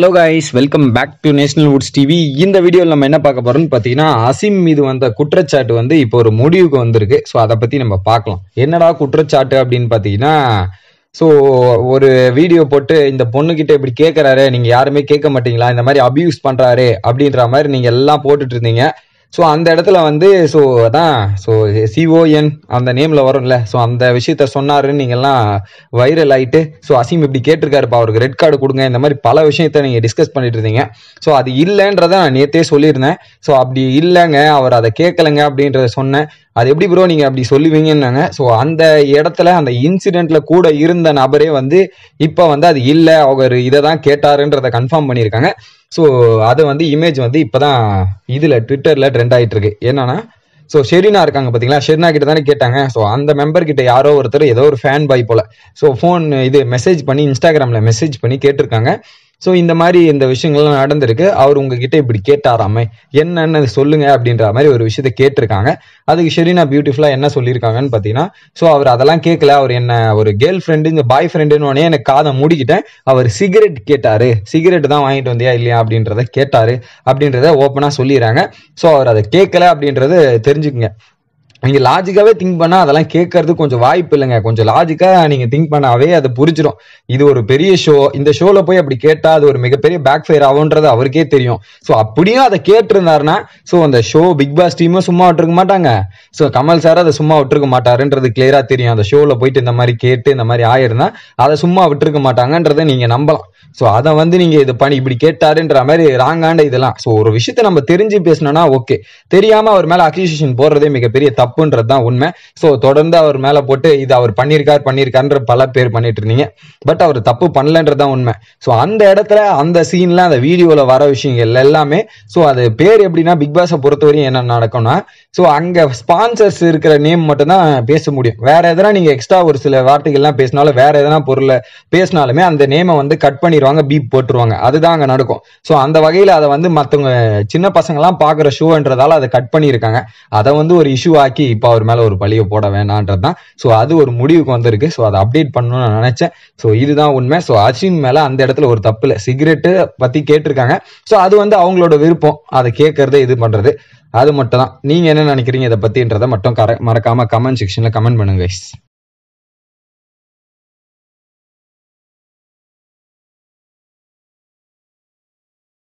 hello guys welcome back to National Woods TV இந்த வீடியோவில் நம்ம என்ன பார்க்க போறோம்னு பார்த்தீங்கன்னா அசிம் மீது வந்த குற்றச்சாட்டு வந்து இப்போ ஒரு முடிவுக்கு வந்திருக்கு ஸோ அதை பற்றி நம்ம பார்க்கலாம் என்னடா குற்றச்சாட்டு அப்படின்னு பார்த்தீங்கன்னா ஸோ ஒரு வீடியோ போட்டு இந்த பொண்ணுக்கிட்ட இப்படி கேட்குறாரு நீங்கள் யாருமே கேட்க மாட்டீங்களா இந்த மாதிரி அபியூஸ் பண்ணுறாரு அப்படின்ற மாதிரி நீங்கள் எல்லாம் போட்டுட்டு இருந்தீங்க ஸோ அந்த இடத்துல வந்து ஸோ அதான் ஸோ சிஓஎன் அந்த நேமில் வரும்ல ஸோ அந்த விஷயத்த சொன்னாருன்னு நீங்கள்லாம் வைரல் ஆகிட்டு ஸோ அசீம் இப்படி கேட்டிருக்காருப்பா அவருக்கு ரெட் கார்டு கொடுங்க இந்த மாதிரி பல விஷயத்த நீங்கள் டிஸ்கஸ் பண்ணிட்டு இருந்தீங்க ஸோ அது இல்லைன்றத நான் நேற்றே சொல்லியிருந்தேன் ஸோ அப்படி இல்லைங்க அவர் அதை கேட்கலங்க அப்படின்றத சொன்னேன் அது எப்படி ப்ரோ நீங்கள் அப்படி சொல்லுவீங்கன்னாங்க ஸோ அந்த இடத்துல அந்த இன்சிடெண்ட்டில் கூட இருந்த நபரே வந்து இப்போ வந்து அது இல்லை அவர் இதை தான் கேட்டாருன்றத கன்ஃபார்ம் பண்ணியிருக்காங்க ஸோ அது வந்து இமேஜ் வந்து இப்போ தான் இதில் ட்விட்டரில் ட்ரெண்ட் ஆகிட்டு இருக்கு என்னன்னா ஸோ ஷெரினா இருக்காங்க பார்த்தீங்களா ஷெரினா கிட்ட தானே கேட்டாங்க ஸோ அந்த மெம்பர் கிட்ட யாரோ ஒருத்தர் ஏதோ ஒரு ஃபேன் பாய் போல ஸோ ஃபோன் இது மெசேஜ் பண்ணி இன்ஸ்டாகிராமில் மெசேஜ் பண்ணி கேட்டிருக்காங்க ஸோ இந்த மாதிரி இந்த விஷயங்கள்லாம் நடந்திருக்கு அவர் உங்ககிட்ட இப்படி கேட்டாராமே என்னன்னு சொல்லுங்க அப்படின்ற மாதிரி ஒரு விஷயத்த கேட்டிருக்காங்க அதுக்கு ஷெரீனா பியூட்டிஃபுல்லாக என்ன சொல்லியிருக்காங்கன்னு பார்த்தீங்கன்னா ஸோ அவர் அதெல்லாம் கேட்கல அவர் என்ன ஒரு கேர்ள் ஃப்ரெண்டு இந்த பாய் ஃப்ரெண்டுன்னு உடனே எனக்கு காதை மூடிக்கிட்டேன் அவர் சிகரெட் கேட்டார் சிகரெட் தான் வாங்கிட்டு வந்தியா இல்லையா அப்படின்றத கேட்டார் அப்படின்றத ஓப்பனாக சொல்லிடுறாங்க ஸோ அவர் அதை கேட்கல அப்படின்றத தெரிஞ்சுக்குங்க நீங்கள் லாஜிக்காகவே திங்க் பண்ணால் அதெல்லாம் கேட்கறது கொஞ்சம் வாய்ப்பு இல்லைங்க கொஞ்சம் லாஜிக்காக நீங்கள் திங்க் பண்ணாவே அதை புரிஞ்சிடும் இது ஒரு பெரிய ஷோ இந்த ஷோவில் போய் அப்படி கேட்டால் அது ஒரு மிகப்பெரிய பேக் ஃபயர் ஆகுன்றது அவருக்கே தெரியும் ஸோ அப்படியும் அதை கேட்டிருந்தாருன்னா ஸோ அந்த ஷோ பிக் பாஸ் டீமும் சும்மா விட்டுருக்க மாட்டாங்க ஸோ கமல் சார் அதை சும்மா விட்டுருக்க மாட்டாருன்றது கிளியராக தெரியும் அந்த ஷோவில் போயிட்டு இந்த மாதிரி கேட்டு இந்த மாதிரி ஆயிருந்தா அதை சும்மா விட்டுருக்க மாட்டாங்கன்றதை நீங்கள் நம்பலாம் ஸோ அதை வந்து நீங்கள் இது பண்ணி இப்படி கேட்டாருன்ற மாதிரி ராங்காண்ட இதெல்லாம் ஸோ ஒரு விஷயத்தை நம்ம தெரிஞ்சு பேசணும்னா ஓகே தெரியாமல் அவர் மேலே அக்யூசியேஷன் போடுறதே மிகப்பெரிய தப்பு தப்புன்றது தான் உண்மை ஸோ தொடர்ந்து அவர் மேலே போட்டு இது அவர் பண்ணியிருக்கார் பண்ணியிருக்காருன்ற பல பேர் பண்ணிட்டு இருந்தீங்க பட் அவர் தப்பு பண்ணலன்றது தான் உண்மை ஸோ அந்த இடத்துல அந்த சீன்ல அந்த வீடியோவில் வர விஷயங்கள் எல்லாமே ஸோ அது பேர் எப்படின்னா பிக் பாஸை பொறுத்தவரையும் என்ன நடக்கும்னா ஸோ அங்கே ஸ்பான்சர்ஸ் இருக்கிற நேம் மட்டும் தான் பேச முடியும் வேற எதனா நீங்கள் எக்ஸ்ட்ரா ஒரு சில வார்த்தைகள்லாம் பேசினாலும் வேற எதனா பொருளை பேசினாலுமே அந்த நேமை வந்து கட் பண்ணிடுவாங்க பீப் போட்டுருவாங்க அதுதான் அங்கே நடக்கும் ஸோ அந்த வகையில் அதை வந்து மற்றவங்க சின்ன பசங்கள்லாம் பார்க்குற ஷோன்றதால அதை கட் பண்ணியிருக்காங்க அதை வந்து ஒரு இஷ்யூ ஆக்கி ஆக்கி இப்போ அவர் மேலே ஒரு பழிய போட வேணான்றது தான் ஸோ அது ஒரு முடிவுக்கு வந்திருக்கு ஸோ அதை அப்டேட் பண்ணணும்னு நான் நினைச்சேன் ஸோ இதுதான் உண்மை ஸோ அஸ்வின் மேலே அந்த இடத்துல ஒரு தப்பு இல்லை சிகரெட்டு பற்றி கேட்டிருக்காங்க ஸோ அது வந்து அவங்களோட விருப்பம் அதை கேட்கறது இது பண்ணுறது அது மட்டும் தான் நீங்கள் என்ன நினைக்கிறீங்க இதை பற்றின்றதை மட்டும் கர மறக்காமல் கமெண்ட் செக்ஷனில் கமெண்ட் பண்ணுங்க